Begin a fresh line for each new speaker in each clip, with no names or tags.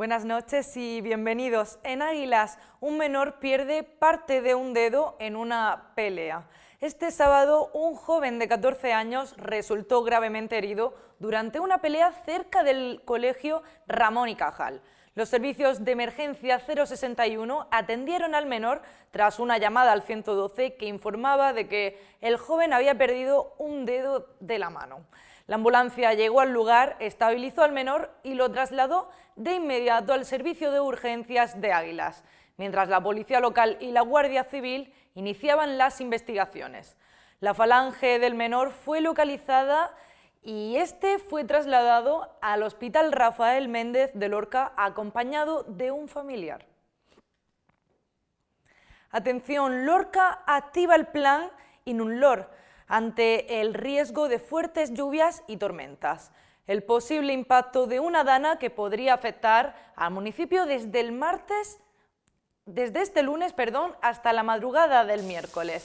Buenas noches y bienvenidos. En Águilas, un menor pierde parte de un dedo en una pelea. Este sábado, un joven de 14 años resultó gravemente herido durante una pelea cerca del colegio Ramón y Cajal. Los servicios de emergencia 061 atendieron al menor tras una llamada al 112 que informaba de que el joven había perdido un dedo de la mano. La ambulancia llegó al lugar, estabilizó al menor y lo trasladó de inmediato al servicio de urgencias de Águilas, mientras la policía local y la Guardia Civil iniciaban las investigaciones. La falange del menor fue localizada y este fue trasladado al Hospital Rafael Méndez de Lorca acompañado de un familiar. Atención, Lorca activa el plan Inunlor ante el riesgo de fuertes lluvias y tormentas. El posible impacto de una dana que podría afectar al municipio desde el martes, desde este lunes, perdón, hasta la madrugada del miércoles.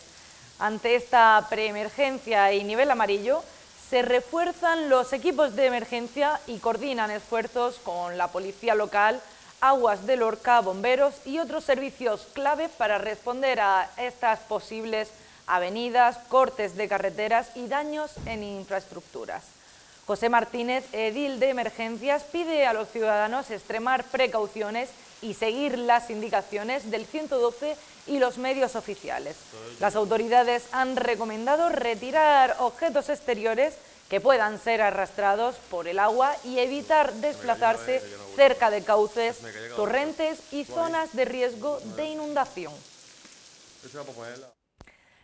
Ante esta preemergencia y nivel amarillo, se refuerzan los equipos de emergencia y coordinan esfuerzos con la policía local, aguas de Lorca, bomberos y otros servicios clave para responder a estas posibles avenidas, cortes de carreteras y daños en infraestructuras. José Martínez, edil de emergencias, pide a los ciudadanos extremar precauciones y seguir las indicaciones del 112 y los medios oficiales. Las autoridades han recomendado retirar objetos exteriores que puedan ser arrastrados por el agua y evitar eh, desplazarse cerca de cauces, torrentes y zonas de riesgo de inundación.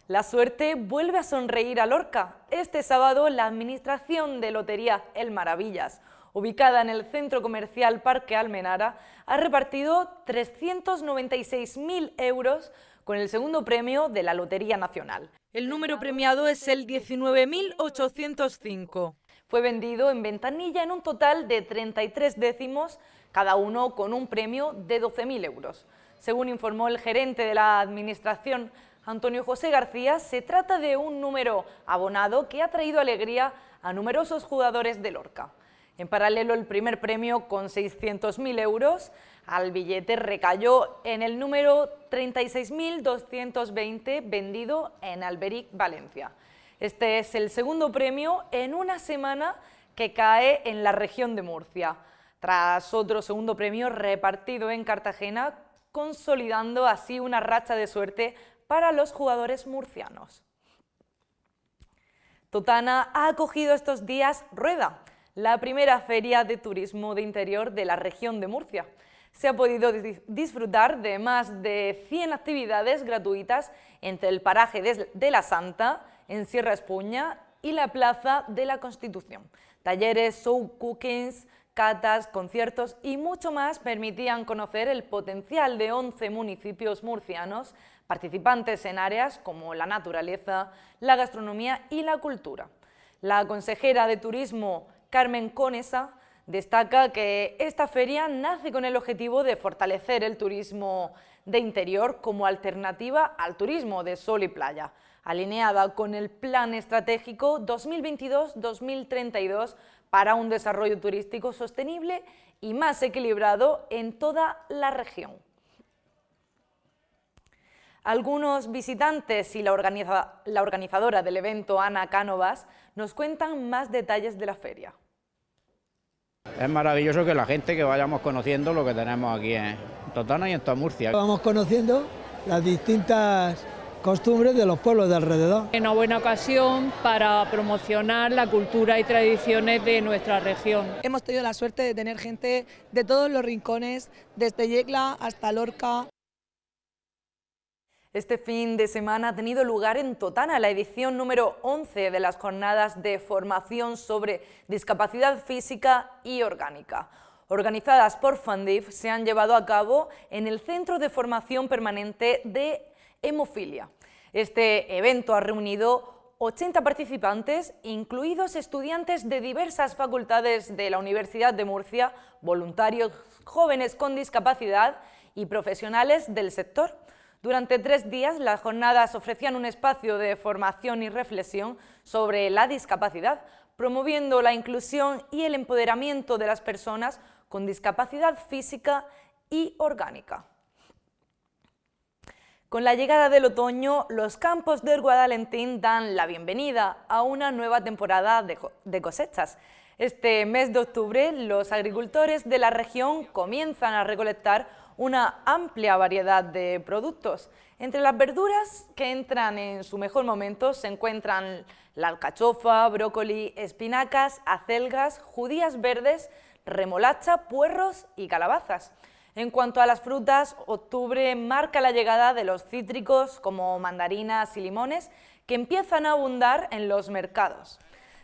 La suerte vuelve a sonreír a Lorca. Este sábado la Administración de Lotería El Maravillas, ubicada en el centro comercial Parque Almenara, ha repartido 396.000 euros con el segundo premio de la Lotería Nacional. El número premiado es el 19.805. Fue vendido en ventanilla en un total de 33 décimos, cada uno con un premio de 12.000 euros. Según informó el gerente de la Administración Antonio José García se trata de un número abonado que ha traído alegría a numerosos jugadores de Lorca. En paralelo, el primer premio con 600.000 euros al billete recayó en el número 36.220 vendido en Alberic, Valencia. Este es el segundo premio en una semana que cae en la región de Murcia, tras otro segundo premio repartido en Cartagena, consolidando así una racha de suerte para los jugadores murcianos. Totana ha acogido estos días Rueda, la primera feria de turismo de interior de la región de Murcia. Se ha podido disfrutar de más de 100 actividades gratuitas entre el paraje de La Santa, en Sierra Espuña, y la Plaza de la Constitución. Talleres, show cookings, catas, conciertos y mucho más permitían conocer el potencial de 11 municipios murcianos participantes en áreas como la naturaleza, la gastronomía y la cultura. La consejera de Turismo, Carmen Conesa, destaca que esta feria nace con el objetivo de fortalecer el turismo de interior como alternativa al turismo de sol y playa, alineada con el Plan Estratégico 2022-2032 para un desarrollo turístico sostenible y más equilibrado en toda la región. Algunos visitantes y la, organizadora del evento, Ana Cánovas, nos cuentan más detalles de la feria. Es maravilloso que la gente que vayamos conociendo lo que tenemos aquí en Totana y en toda Murcia. Vamos conociendo las distintas costumbres de los pueblos de alrededor. Una buena ocasión para promocionar la cultura y tradiciones de nuestra región. Hemos tenido la suerte de tener gente de todos los rincones, desde Yecla hasta Lorca, este fin de semana ha tenido lugar en Totana la edición número 11 de las jornadas de formación sobre discapacidad física y orgánica. Organizadas por Fundif, se han llevado a cabo en el Centro de Formación Permanente de Hemofilia. Este evento ha reunido 80 participantes, incluidos estudiantes de diversas facultades de la Universidad de Murcia, voluntarios jóvenes con discapacidad y profesionales del sector. Durante tres días las jornadas ofrecían un espacio de formación y reflexión sobre la discapacidad, promoviendo la inclusión y el empoderamiento de las personas con discapacidad física y orgánica. Con la llegada del otoño, los campos del Guadalentín dan la bienvenida a una nueva temporada de cosechas. Este mes de octubre, los agricultores de la región comienzan a recolectar una amplia variedad de productos. Entre las verduras que entran en su mejor momento se encuentran la alcachofa, brócoli, espinacas, acelgas, judías verdes, remolacha, puerros y calabazas. En cuanto a las frutas, octubre marca la llegada de los cítricos como mandarinas y limones que empiezan a abundar en los mercados.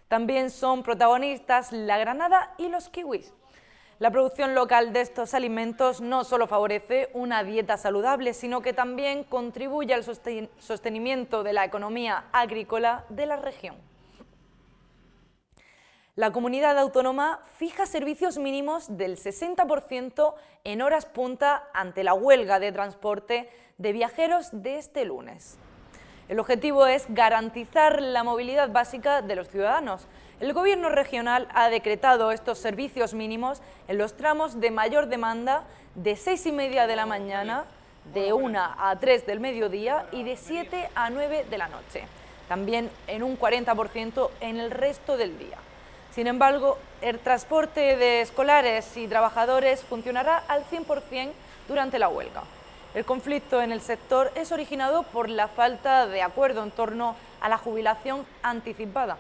También son protagonistas la granada y los kiwis. La producción local de estos alimentos no solo favorece una dieta saludable, sino que también contribuye al sostenimiento de la economía agrícola de la región. La comunidad autónoma fija servicios mínimos del 60% en horas punta ante la huelga de transporte de viajeros de este lunes. El objetivo es garantizar la movilidad básica de los ciudadanos, el Gobierno regional ha decretado estos servicios mínimos en los tramos de mayor demanda de seis y media de la mañana, de una a 3 del mediodía y de 7 a 9 de la noche. También en un 40% en el resto del día. Sin embargo, el transporte de escolares y trabajadores funcionará al 100% durante la huelga. El conflicto en el sector es originado por la falta de acuerdo en torno a la jubilación anticipada.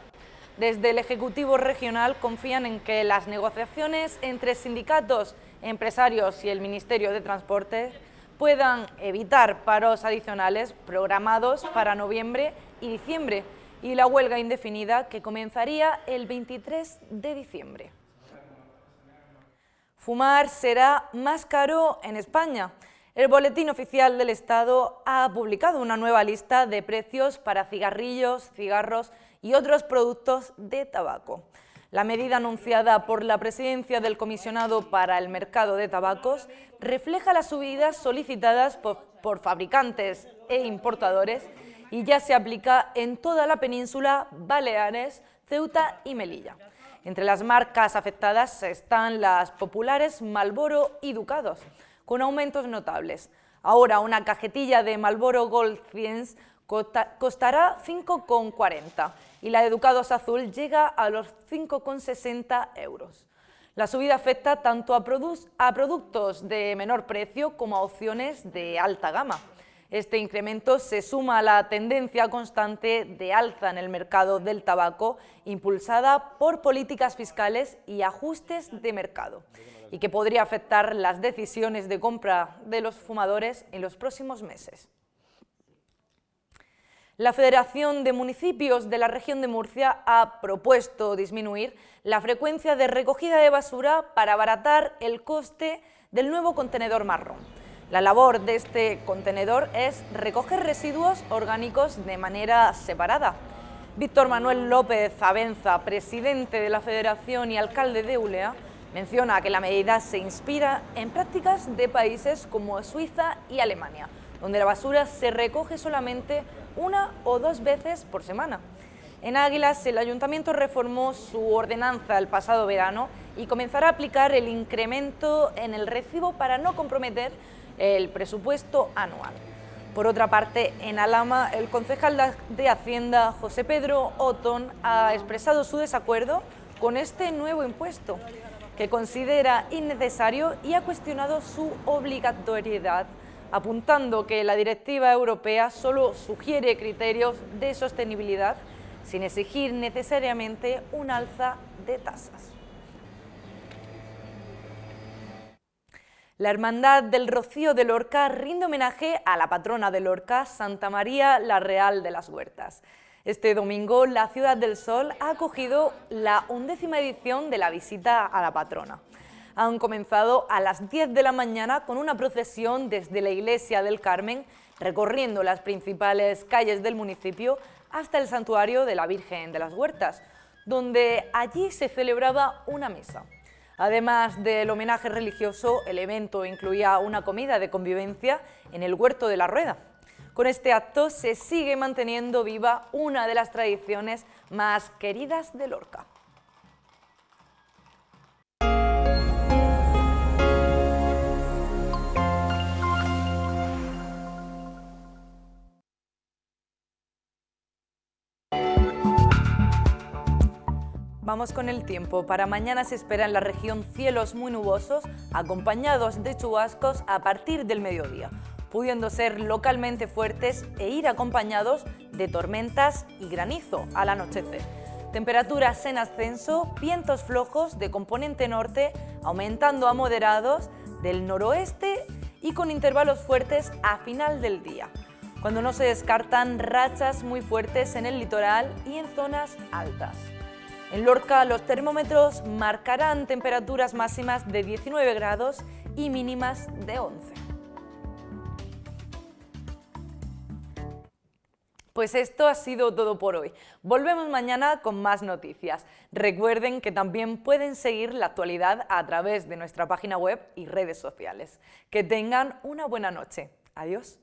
Desde el Ejecutivo Regional confían en que las negociaciones entre sindicatos, empresarios y el Ministerio de Transporte puedan evitar paros adicionales programados para noviembre y diciembre y la huelga indefinida que comenzaría el 23 de diciembre. Fumar será más caro en España. El Boletín Oficial del Estado ha publicado una nueva lista de precios para cigarrillos, cigarros, y otros productos de tabaco. La medida anunciada por la presidencia del comisionado para el mercado de tabacos refleja las subidas solicitadas por, fabricantes e importadores y ya se aplica en toda la península, Baleares, Ceuta y Melilla. Entre las marcas afectadas están las populares Malboro y Ducados, con aumentos notables. Ahora una cajetilla de Malboro Gold Fiends costará 5,40 y la de Ducados Azul llega a los 5,60 euros. La subida afecta tanto a productos de menor precio como a opciones de alta gama. Este incremento se suma a la tendencia constante de alza en el mercado del tabaco impulsada por políticas fiscales y ajustes de mercado y que podría afectar las decisiones de compra de los fumadores en los próximos meses. La Federación de Municipios de la Región de Murcia ha propuesto disminuir la frecuencia de recogida de basura para abaratar el coste del nuevo contenedor marrón. La labor de este contenedor es recoger residuos orgánicos de manera separada. Víctor Manuel López Abenza, presidente de la Federación y alcalde de Ulea, menciona que la medida se inspira en prácticas de países como Suiza y Alemania, donde la basura se recoge solamente una o dos veces por semana. En Águilas, el ayuntamiento reformó su ordenanza el pasado verano y comenzará a aplicar el incremento en el recibo para no comprometer el presupuesto anual. Por otra parte, en Alama, el concejal de Hacienda, José Pedro Otón, ha expresado su desacuerdo con este nuevo impuesto, que considera innecesario y ha cuestionado su obligatoriedad apuntando que la directiva europea solo sugiere criterios de sostenibilidad sin exigir necesariamente un alza de tasas. La Hermandad del Rocío de Lorca rinde homenaje a la patrona de Lorca, Santa María la Real de las Huertas. Este domingo, la Ciudad del Sol ha acogido la undécima edición de la visita a la patrona han comenzado a las 10 de la mañana con una procesión desde la Iglesia del Carmen, recorriendo las principales calles del municipio hasta el santuario de la Virgen de las Huertas, donde allí se celebraba una misa. Además del homenaje religioso, el evento incluía una comida de convivencia en el Huerto de la Rueda. Con este acto se sigue manteniendo viva una de las tradiciones más queridas de Lorca. con el tiempo. Para mañana se espera en la región cielos muy nubosos, acompañados de chubascos a partir del mediodía, pudiendo ser localmente fuertes e ir acompañados de tormentas y granizo al anochecer. Temperaturas en ascenso, vientos flojos de componente norte, aumentando a moderados del noroeste y con intervalos fuertes a final del día cuando no se descartan rachas muy fuertes en el litoral y en zonas altas. En Lorca los termómetros marcarán temperaturas máximas de 19 grados y mínimas de 11. Pues esto ha sido todo por hoy. Volvemos mañana con más noticias. Recuerden que también pueden seguir la actualidad a través de nuestra página web y redes sociales. Que tengan una buena noche. Adiós.